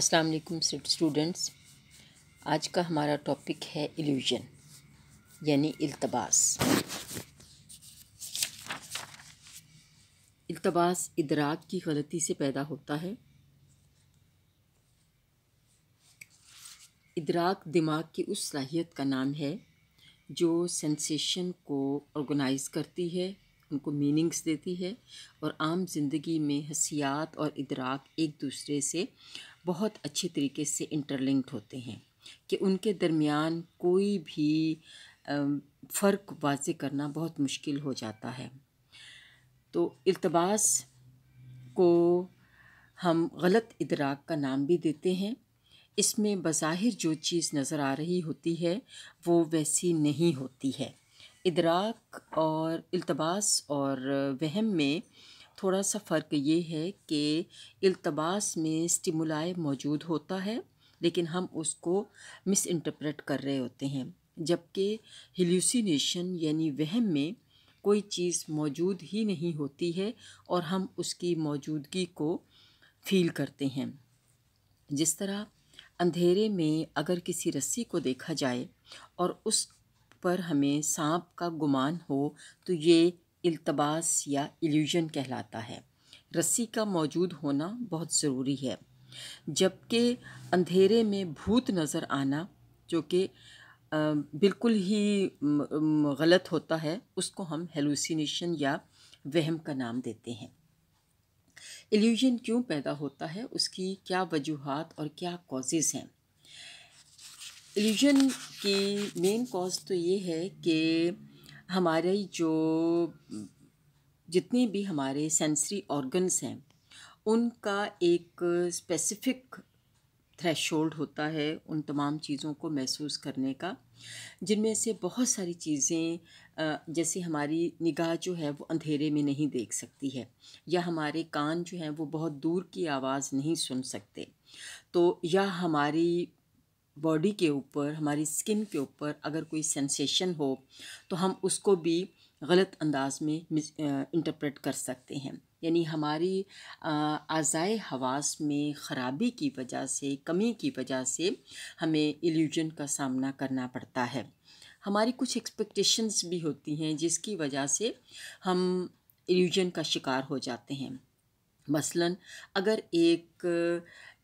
अस्सलाम वालेकुम स्टूडेंट्स आज का हमारा टॉपिक है इल्यूजन यानी इल्तबास इल्तबास इदराक की गलती से पैदा होता है इदराक दिमाग की उस सलाहियत का नाम है जो सेंसेशन को ऑर्गेनाइज करती है उनको मीनिंग्स देती है और आम जिंदगी में हसियात और इदराक एक दूसरे से बहुत अच्छे तरीके से इंटरलिंक्ड होते हैं कि उनके दरमियान कोई भी फ़र्क वाज करना बहुत मुश्किल हो जाता है तो अल्तबास को हम गलत इदराक का नाम भी देते हैं इसमें बज़ाहिर जो चीज़ नज़र आ रही होती है वो वैसी नहीं होती है इदराक और अल्तबास और वहम में थोड़ा सा फ़र्क ये है कि अल्तबास में स्टिमुलाए मौजूद होता है लेकिन हम उसको मिस इंटरप्रेट कर रहे होते हैं जबकि हिल्यूसिनेशन यानी वहम में कोई चीज़ मौजूद ही नहीं होती है और हम उसकी मौजूदगी को फील करते हैं जिस तरह अंधेरे में अगर किसी रस्सी को देखा जाए और उस पर हमें सांप का गुमान हो तो ये अल्तबास या इल्यूजन कहलाता है रस्सी का मौजूद होना बहुत ज़रूरी है जबकि अंधेरे में भूत नज़र आना जो कि बिल्कुल ही गलत होता है उसको हम हेलुसिनेशन या वहम का नाम देते हैं एल्यूजन क्यों पैदा होता है उसकी क्या वजूहत और क्या कॉजेज़ हैं एल्यूजन की मेन कॉज तो ये है कि हमारे जो जितने भी हमारे सेंसरी ऑर्गन्स हैं उनका एक स्पेसिफिक थ्रेशोल्ड होता है उन तमाम चीज़ों को महसूस करने का जिनमें से बहुत सारी चीज़ें जैसे हमारी निगाह जो है वो अंधेरे में नहीं देख सकती है या हमारे कान जो हैं वो बहुत दूर की आवाज़ नहीं सुन सकते तो या हमारी बॉडी के ऊपर हमारी स्किन के ऊपर अगर कोई सेंसेशन हो तो हम उसको भी गलत अंदाज में इंटरप्रेट कर सकते हैं यानी हमारी आज़ाए हवास में ख़राबी की वजह से कमी की वजह से हमें इल्यूजन का सामना करना पड़ता है हमारी कुछ एक्सपेक्टेशंस भी होती हैं जिसकी वजह से हम इल्यूजन का शिकार हो जाते हैं मसलन अगर एक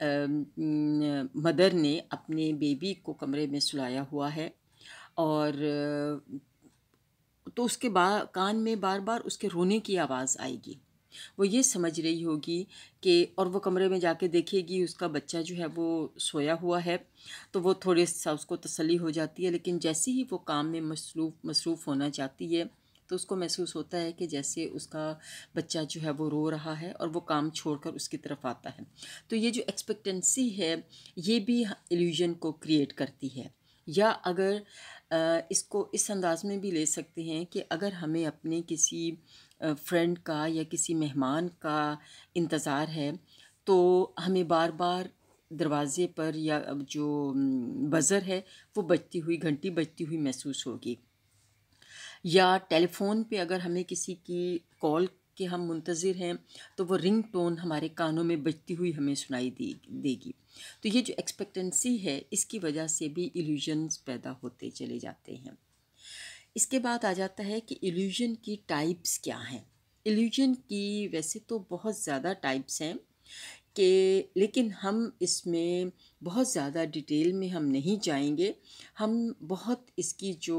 मदर ने अपने बेबी को कमरे में सुलाया हुआ है और तो उसके बा कान में बार बार उसके रोने की आवाज़ आएगी वो ये समझ रही होगी कि और वो कमरे में जाके देखेगी उसका बच्चा जो है वो सोया हुआ है तो वो थोड़े सा उसको तसली हो जाती है लेकिन जैसे ही वो काम में मसरूफ़ मसरूफ़ होना चाहती है तो उसको महसूस होता है कि जैसे उसका बच्चा जो है वो रो रहा है और वो काम छोड़कर उसकी तरफ आता है तो ये जो एक्सपेक्टेंसी है ये भी एल्यूजन को क्रिएट करती है या अगर इसको इस अंदाज़ में भी ले सकते हैं कि अगर हमें अपने किसी फ्रेंड का या किसी मेहमान का इंतज़ार है तो हमें बार बार दरवाज़े पर या जो बज़र है वो बजती हुई घंटी बजती हुई महसूस होगी या टेलीफ़ोन पे अगर हमें किसी की कॉल के हम मुंतज़र हैं तो वो रिंग टोन हमारे कानों में बजती हुई हमें सुनाई दे देगी तो ये जो एक्सपेक्टेंसी है इसकी वजह से भी इल्यूजन्स पैदा होते चले जाते हैं इसके बाद आ जाता है कि इल्यूजन की टाइप्स क्या हैं इल्यूजन की वैसे तो बहुत ज़्यादा टाइप्स हैं कि लेकिन हम इसमें बहुत ज़्यादा डिटेल में हम नहीं जाएंगे हम बहुत इसकी जो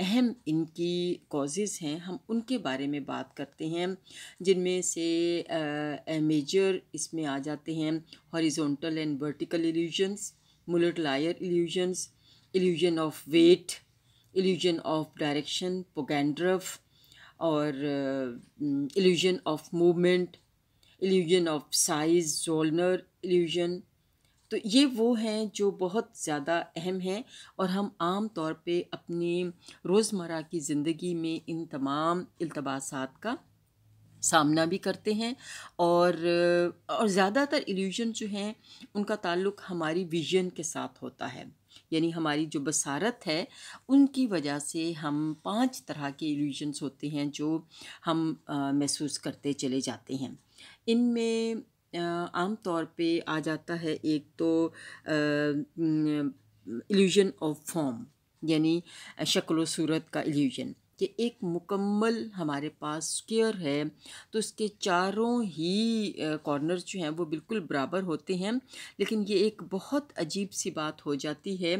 अहम इनकी कॉजेज़ हैं हम उनके बारे में बात करते हैं जिनमें से आ, मेजर इसमें आ जाते हैं horizontal and vertical illusions Muller Lyer illusions illusion of weight illusion of direction Poggendorff और illusion of movement illusion of size Zollner illusion तो ये वो हैं जो बहुत ज़्यादा अहम हैं और हम आम तौर पे अपनी रोज़मर्रा की ज़िंदगी में इन तमाम अल्तबासात का सामना भी करते हैं और और ज़्यादातर इल्यूजन जो हैं उनका ताल्लुक़ हमारी विजन के साथ होता है यानी हमारी जो बसारत है उनकी वजह से हम पांच तरह के इल्यूजन्स होते हैं जो हम महसूस करते चले जाते हैं इनमें आम तौर पे आ जाता है एक तो इल्यूजन ऑफ फॉर्म यानी शक्ल सूरत का इल्यूजन कि एक मुकम्मल हमारे पास स्क्वायर है तो इसके चारों ही कॉर्नर जो हैं वो बिल्कुल बराबर होते हैं लेकिन ये एक बहुत अजीब सी बात हो जाती है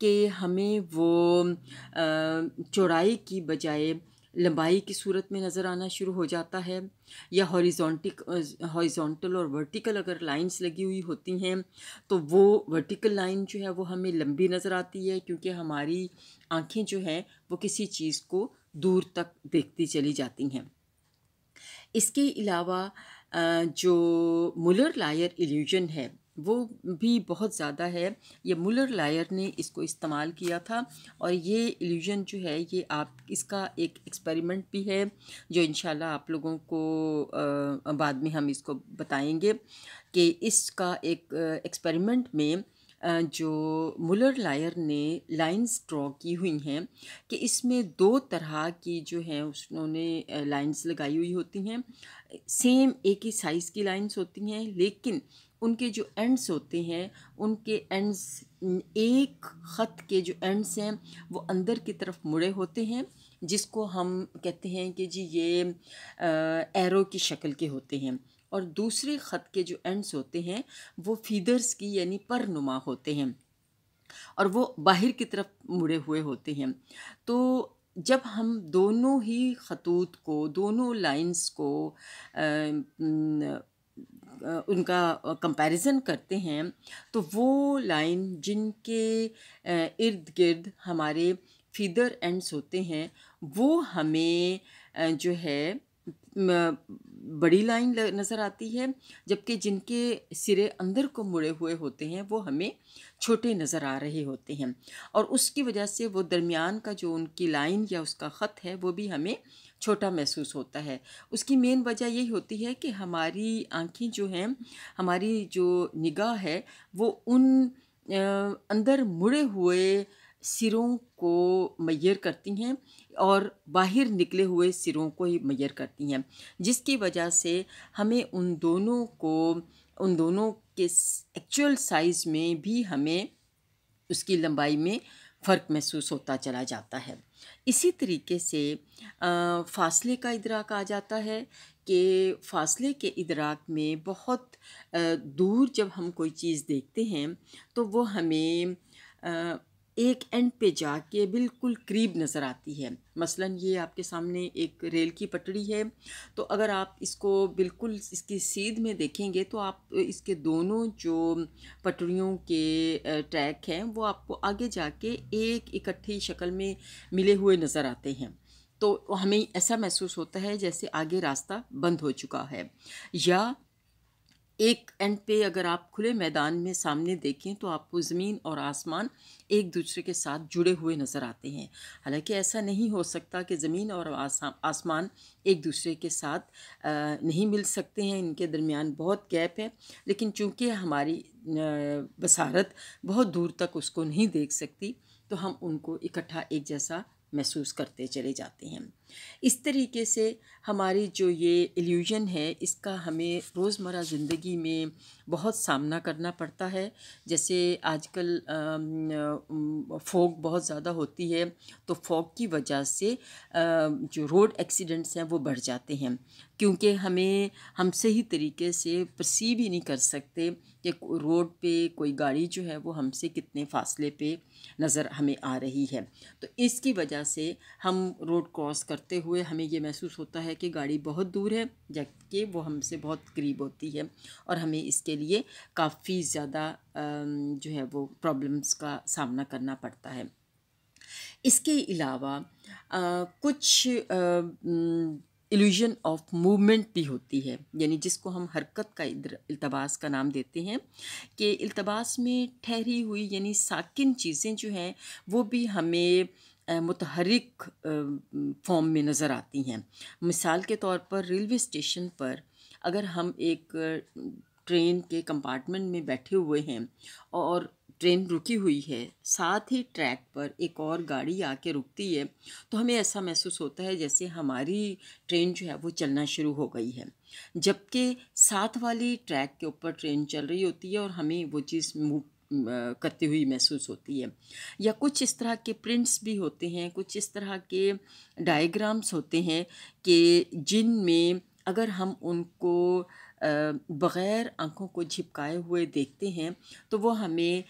कि हमें वो चौड़ाई की बजाय लंबाई की सूरत में नज़र आना शुरू हो जाता है या हॉरिजॉन्टिक हॉरिजॉन्टल और वर्टिकल अगर लाइंस लगी हुई होती हैं तो वो वर्टिकल लाइन जो है वो हमें लंबी नज़र आती है क्योंकि हमारी आँखें जो हैं वो किसी चीज़ को दूर तक देखती चली जाती हैं इसके अलावा जो मुलर लायर इल्यूजन है वो भी बहुत ज़्यादा है ये मुलर लायर ने इसको इस्तेमाल किया था और ये इल्यूजन जो है ये आप इसका एक एक्सपेरिमेंट भी है जो इन आप लोगों को आ, बाद में हम इसको बताएंगे कि इसका एक एक्सपेरिमेंट में जो मुलर लायर ने लाइंस ड्रॉ की हुई हैं कि इसमें दो तरह की जो हैं उसने लाइंस लगाई हुई होती हैं सेम एक ही साइज़ की लाइंस होती हैं लेकिन उनके जो एंड्स होते हैं उनके एंड्स एक ख़त के जो एंड्स हैं वो अंदर की तरफ मुड़े होते हैं जिसको हम कहते हैं कि जी ये एरो की शक्ल के होते हैं और दूसरे ख़त के जो एंड्स होते हैं वो फीदर्स की यानी पर नुमा होते हैं और वो बाहर की तरफ मुड़े हुए होते हैं तो जब हम दोनों ही खतूत को दोनों लाइंस को आ, न, उनका कंपैरिजन करते हैं तो वो लाइन जिनके इर्द गिर्द हमारे फीदर एंड्स होते हैं वो हमें जो है बड़ी लाइन नज़र आती है जबकि जिनके सिरे अंदर को मुड़े हुए होते हैं वो हमें छोटे नज़र आ रहे होते हैं और उसकी वजह से वो दरमियान का जो उनकी लाइन या उसका ख़त है वो भी हमें छोटा महसूस होता है उसकी मेन वजह यही होती है कि हमारी आँखें जो हैं हमारी जो निगाह है वो उन अंदर मुड़े हुए सिरों को मैयर करती हैं और बाहर निकले हुए सिरों को ही मैयर करती हैं जिसकी वजह से हमें उन दोनों को उन दोनों के एक्चुअल साइज़ में भी हमें उसकी लंबाई में फ़र्क महसूस होता चला जाता है इसी तरीके से आ, फासले का इदराक आ जाता है कि फासले के इदराक में बहुत आ, दूर जब हम कोई चीज़ देखते हैं तो वो हमें आ, एक एंड पे जाके बिल्कुल करीब नज़र आती है मसलन ये आपके सामने एक रेल की पटड़ी है तो अगर आप इसको बिल्कुल इसकी सीध में देखेंगे तो आप इसके दोनों जो पटड़ियों के ट्रैक हैं वो आपको आगे जाके एक इकट्ठी शक्ल में मिले हुए नज़र आते हैं तो हमें ऐसा महसूस होता है जैसे आगे रास्ता बंद हो चुका है या एक एंड पे अगर आप खुले मैदान में सामने देखें तो आपको ज़मीन और आसमान एक दूसरे के साथ जुड़े हुए नज़र आते हैं हालांकि ऐसा नहीं हो सकता कि ज़मीन और आसमान एक दूसरे के साथ नहीं मिल सकते हैं इनके दरमियान बहुत गैप है लेकिन चूंकि हमारी बसारत बहुत दूर तक उसको नहीं देख सकती तो हम उनको इकट्ठा एक जैसा महसूस करते चले जाते हैं इस तरीके से हमारी जो ये इल्यूजन है इसका हमें रोज़मर्रा ज़िंदगी में बहुत सामना करना पड़ता है जैसे आजकल फोग बहुत ज़्यादा होती है तो फोग की वजह से जो रोड एक्सीडेंट्स हैं वो बढ़ जाते हैं क्योंकि हमें हम सही तरीके से परसीव ही नहीं कर सकते कि रोड पे कोई गाड़ी जो है वो हमसे कितने फासले पे नज़र हमें आ रही है तो इसकी वजह से हम रोड क्रॉस कर करते हुए हमें ये महसूस होता है कि गाड़ी बहुत दूर है जबकि वो हमसे बहुत करीब होती है और हमें इसके लिए काफ़ी ज़्यादा जो है वो प्रॉब्लम्स का सामना करना पड़ता है इसके अलावा कुछ इल्यूजन ऑफ मूवमेंट भी होती है यानी जिसको हम हरकत का अल्तबास का नाम देते हैं कि अल्तबास में ठहरी हुई यानी साकिन चीज़ें जो हैं वो भी हमें मुतहरक फॉर्म में नज़र आती हैं मिसाल के तौर पर रेलवे स्टेशन पर अगर हम एक ट्रेन के कंपार्टमेंट में बैठे हुए हैं और ट्रेन रुकी हुई है साथ ही ट्रैक पर एक और गाड़ी आके रुकती है तो हमें ऐसा महसूस होता है जैसे हमारी ट्रेन जो है वो चलना शुरू हो गई है जबकि साथ वाली ट्रैक के ऊपर ट्रेन चल रही होती है और हमें वो चीज़ मूव करती हुई महसूस होती है या कुछ इस तरह के प्रिंट्स भी होते हैं कुछ इस तरह के डायग्राम्स होते हैं कि जिन में अगर हम उनको बग़ैर आँखों को झिपकाए हुए देखते हैं तो वो हमें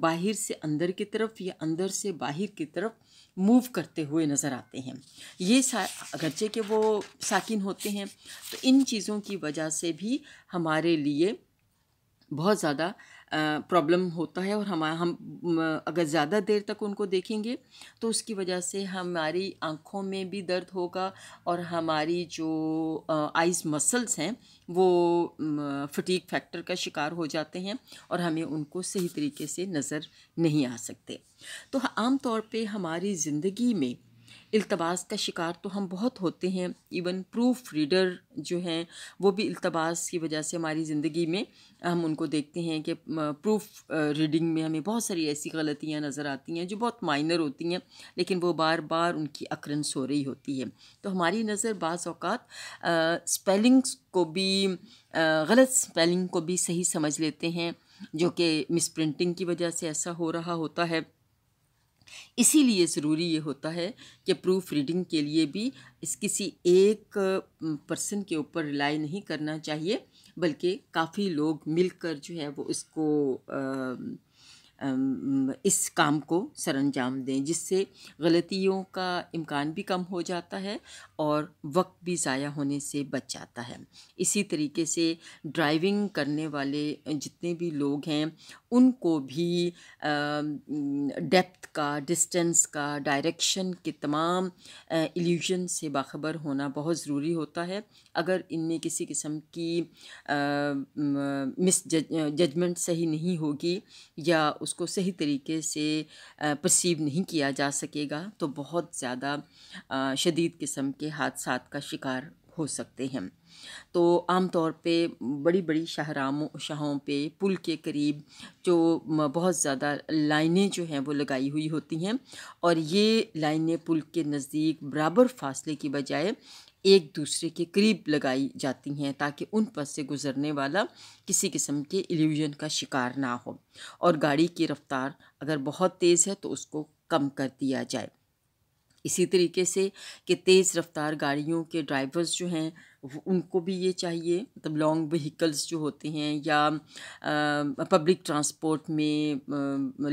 बाहर से अंदर की तरफ या अंदर से बाहर की तरफ मूव करते हुए नज़र आते हैं ये अगरचे के वो साकिन होते हैं तो इन चीज़ों की वजह से भी हमारे लिए बहुत ज़्यादा प्रॉब्लम होता है और हम हम अगर ज़्यादा देर तक उनको देखेंगे तो उसकी वजह से हमारी आँखों में भी दर्द होगा और हमारी जो आइज़ मसल्स हैं वो फटीक फैक्टर का शिकार हो जाते हैं और हमें उनको सही तरीके से नज़र नहीं आ सकते तो आम तौर पे हमारी ज़िंदगी में अल्तबास का शिकार तो हम बहुत होते हैं इवन प्रूफ रीडर जो हैं वो भी अल्तबास की वजह से हमारी ज़िंदगी में हम उनको देखते हैं कि प्रूफ रीडिंग में हमें बहुत सारी ऐसी गलतियाँ नज़र आती हैं जो बहुत माइनर होती हैं लेकिन वो बार बार उनकी अक्रेंस हो रही होती है तो हमारी नज़र बाज़ स्पेलिंग्स को भी आ, गलत स्पेलिंग को भी सही समझ लेते हैं जो कि मिस प्रिंटिंग की वजह से ऐसा हो रहा होता है इसीलिए ज़रूरी ये होता है कि प्रूफ रीडिंग के लिए भी इस किसी एक पर्सन के ऊपर रिलाई नहीं करना चाहिए बल्कि काफ़ी लोग मिलकर जो है वो इसको आ, इस काम को सर अंजाम दें जिससे गलतियों का इम्कान भी कम हो जाता है और वक्त भी ज़ाया होने से बच जाता है इसी तरीके से ड्राइविंग करने वाले जितने भी लोग हैं उनको भी डेप्थ का डिस्टेंस का डायरेक्शन के तमाम इल्यूजन से बाखबर होना बहुत ज़रूरी होता है अगर इनमें किसी किस्म की मिस जजमेंट सही नहीं होगी या उसको सही तरीके से परसीव नहीं किया जा सकेगा तो बहुत ज़्यादा शदीद किस्म के हादसा का शिकार हो सकते हैं तो आमतौर पे बड़ी बड़ी शाहरामों शाहों पे पुल के करीब जो बहुत ज़्यादा लाइनें जो हैं वो लगाई हुई होती हैं और ये लाइनें पुल के नज़दीक बराबर फासले की बजाय एक दूसरे के करीब लगाई जाती हैं ताकि उन पर से गुजरने वाला किसी किस्म के इल्यूजन का शिकार ना हो और गाड़ी की रफ्तार अगर बहुत तेज़ है तो उसको कम कर दिया जाए इसी तरीके से कि तेज़ रफ्तार गाड़ियों के ड्राइवर्स जो हैं उनको भी ये चाहिए मतलब लॉन्ग व्हीकल्स जो होते हैं या पब्लिक ट्रांसपोर्ट में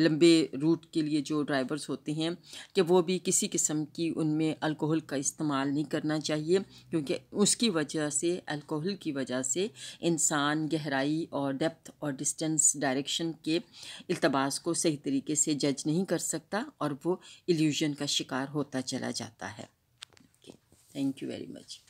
लंबे रूट के लिए जो ड्राइवर्स होते हैं कि वो भी किसी किस्म की उनमें अल्कोहल का इस्तेमाल नहीं करना चाहिए क्योंकि उसकी वजह से अल्कोहल की वजह से इंसान गहराई और डेप्थ और डिस्टेंस डायरेक्शन के अल्तबास को सही तरीके से जज नहीं कर सकता और वो इल्यूजन का शिकार होता चला जाता है थैंक यू वेरी मच